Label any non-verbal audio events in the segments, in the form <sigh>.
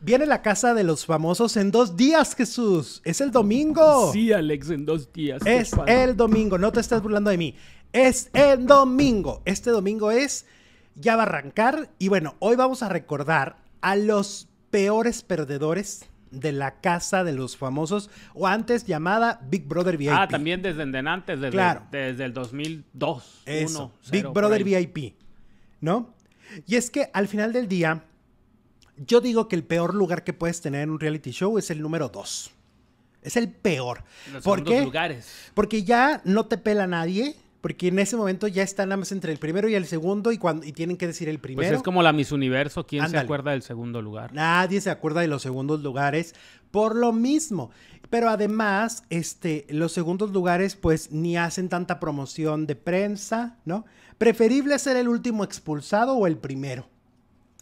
Viene la casa de los famosos en dos días, Jesús. Es el domingo. Sí, Alex, en dos días. Es el domingo. No te estás burlando de mí. Es el domingo. Este domingo es. Ya va a arrancar. Y bueno, hoy vamos a recordar a los peores perdedores de la casa de los famosos o antes llamada Big Brother VIP. Ah, también desde antes, desde, desde el 2002. Big Brother VIP, ¿no? Y es que al final del día, yo digo que el peor lugar que puedes tener en un reality show es el número dos. Es el peor. ¿Por qué? lugares. Porque ya no te pela nadie. Porque en ese momento ya están nada más entre el primero y el segundo y, cuando, tienen que decir el pues primero. Pues es como la Miss Universo, ¿quién se acuerda del segundo lugar? Nadie se acuerda de los segundos lugares por lo mismo. Pero además, este, los segundos lugares pues ni hacen tanta promoción de prensa, ¿no? Preferible ser el último expulsado o el primero.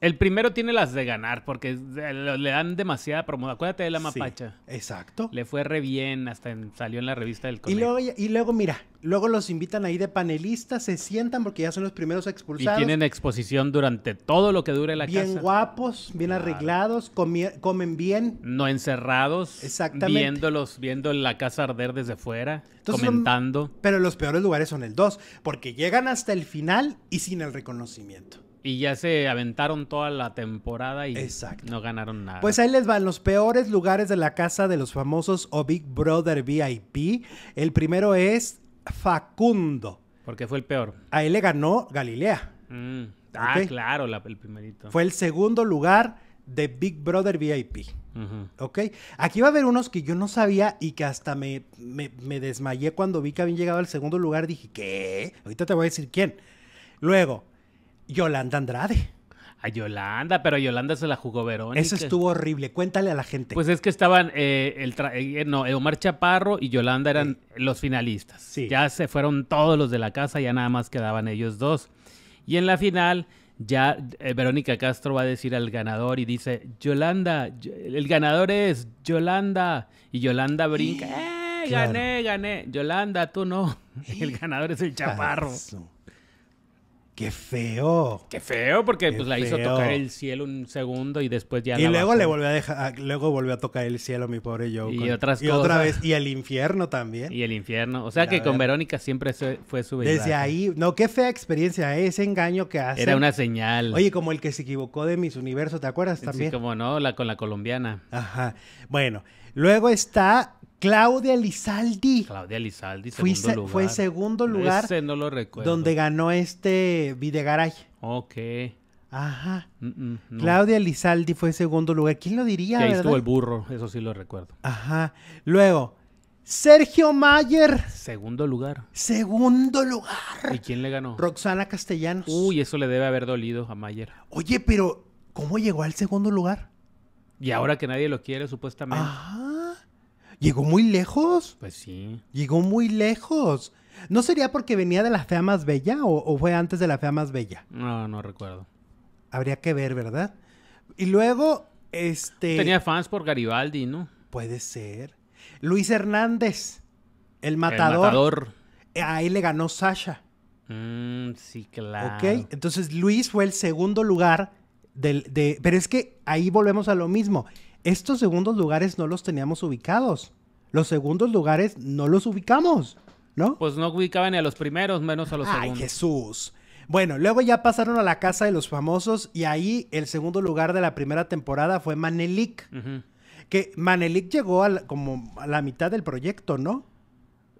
El primero tiene las de ganar porque le dan demasiada promoción. Acuérdate de la mapacha. Sí, exacto. Le fue re bien, hasta salió en la revista del Conejo. Y luego, mira, luego los invitan ahí de panelistas, se sientan porque ya son los primeros expulsados. Y tienen exposición durante todo lo que dure la casa. Bien guapos, bien arreglados, comen bien. No encerrados. Exactamente. Viéndolos, viendo la casa arder desde fuera, comentando. pero los peores lugares son el 2, porque llegan hasta el final y sin el reconocimiento. Y ya se aventaron toda la temporada y no ganaron nada. Pues ahí les van los peores lugares de la casa de los famosos o Big Brother VIP. El primero es Facundo. Porque fue el peor. A él le ganó Galilea. Mm. Ah, claro, el primerito. Fue el segundo lugar de Big Brother VIP. ¿Ok? Aquí va a haber unos que yo no sabía y que hasta me, me, me desmayé cuando vi que habían llegado al segundo lugar. Dije, ¿qué? Ahorita te voy a decir quién. Luego, Yolanda Andrade. A Yolanda, pero Yolanda se la jugó Verónica. Eso estuvo horrible. Cuéntale a la gente. Pues es que estaban, eh, el eh, no, Omar Chaparro y Yolanda eran los finalistas. Ya se fueron todos los de la casa, ya nada más quedaban ellos dos. Y en la final, ya eh, Verónica Castro va a decir al ganador y dice, Yolanda, el ganador es Yolanda. Y Yolanda brinca, ¡eh! Gané, gané. Yolanda, tú no. <laughs> El ganador es el Chaparro. ¡Qué feo! ¡Qué feo! Porque pues, la hizo tocar el cielo un segundo y después ya. Y luego le volvió a dejar, ah, luego volvió a tocar el cielo, mi pobre Joe. Y otras y otra vez, y el infierno también. Y el infierno. O sea que con Verónica siempre fue su belleza. Desde ahí, no, qué fea experiencia, ¿eh? ese engaño que hace. Era una señal. Oye, como el que se equivocó de Mis Universos. ¿te acuerdas también? Sí, como no, la con la colombiana. Ajá. Bueno, luego está Claudia Lizaldi. Claudia Lizaldi, segundo lugar. Fue segundo lugar. Ese no lo recuerdo. Donde ganó este Videgaray. Ok. Ajá. Mm, mm, Claudia Lizaldi fue segundo lugar. ¿Quién lo diría? Que ahí estuvo el burro, eso sí lo recuerdo. Ajá. Luego, Sergio Mayer. Segundo lugar. Segundo lugar. ¿Y quién le ganó? Roxana Castellanos. Uy, eso le debe haber dolido a Mayer. Oye, pero ¿cómo llegó al segundo lugar? Y ahora que nadie lo quiere, supuestamente. Ajá. Ah. Llegó muy lejos. Pues sí. Llegó muy lejos. ¿No sería porque venía de la fea más bella o, fue antes de la fea más bella? No, no recuerdo. Habría que ver, ¿verdad? Y luego, este... Tenía fans por Garibaldi, ¿no? Puede ser. Luis Hernández, el matador. El matador. Ahí le ganó Sasha. Mm, sí, claro. Ok, entonces Luis fue el segundo lugar del... De... Pero es que ahí volvemos a lo mismo estos segundos lugares no los teníamos ubicados. Los segundos lugares no los ubicamos, ¿no? Pues no ubicaban ni a los primeros, menos a los segundos. ¡Ay, Jesús! Bueno, luego ya pasaron a la casa de los famosos y ahí el segundo lugar de la primera temporada fue Manelik. Que Manelik llegó a como a la mitad del proyecto, ¿no?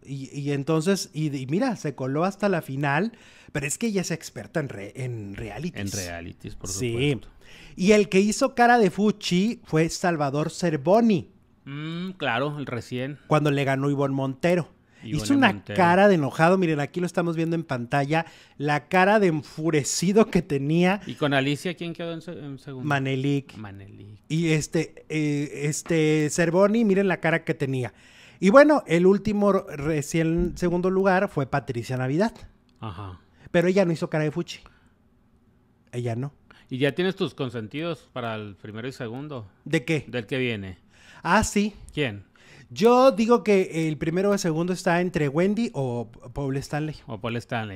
Y, entonces, y, mira, se coló hasta la final, pero es que ella es experta en, en realities. En realities, por supuesto. Sí. Y el que hizo cara de Fuchi fue Salvador Cervoni. Mm, claro, el recién. Cuando le ganó Ivonne Montero. hizo una cara de enojado. Miren, aquí lo estamos viendo en pantalla. La cara de enfurecido que tenía. ¿Y con Alicia quién quedó en, segundo? Manelik. Manelik. Y este, eh, este, Cervoni, miren la cara que tenía. Y bueno, el último recién segundo lugar fue Patricia Navidad. Ajá. Pero ella no hizo cara de fuchi. Ella no. ¿Y ya tienes tus consentidos para el primero y segundo? ¿De qué? Del que viene. Ah, sí. ¿Quién? Yo digo que el primero o segundo está entre Wendy o Paul Stanley. O Paul Stanley.